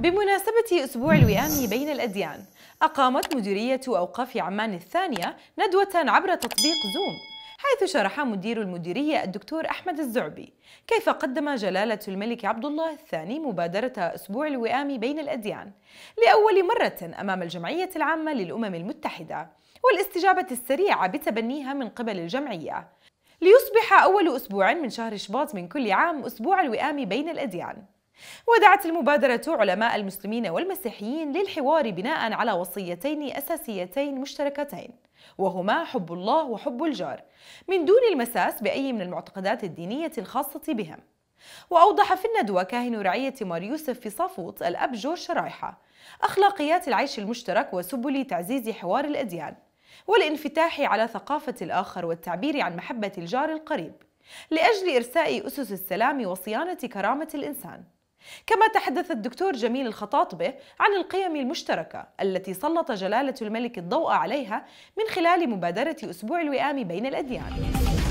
بمناسبة أسبوع الوئام بين الأديان أقامت مديرية أوقاف عمان الثانية ندوة عبر تطبيق زوم حيث شرح مدير المديرية الدكتور أحمد الزعبي كيف قدم جلالة الملك عبد الله الثاني مبادرة أسبوع الوئام بين الأديان لأول مرة أمام الجمعية العامة للأمم المتحدة والاستجابة السريعة بتبنيها من قبل الجمعية ليصبح أول أسبوع من شهر شباط من كل عام أسبوع الوئام بين الأديان ودعت المبادرة علماء المسلمين والمسيحيين للحوار بناء على وصيتين أساسيتين مشتركتين وهما حب الله وحب الجار من دون المساس بأي من المعتقدات الدينية الخاصة بهم وأوضح في الندوة كاهن رعية مار يوسف في صافوت الأب جورج شرايحة أخلاقيات العيش المشترك وسبل تعزيز حوار الأديان والانفتاح على ثقافة الآخر والتعبير عن محبة الجار القريب لأجل إرساء أسس السلام وصيانة كرامة الإنسان كما تحدث الدكتور جميل الخطاطبة عن القيم المشتركة التي سلط جلالة الملك الضوء عليها من خلال مبادرة أسبوع الوئام بين الأديان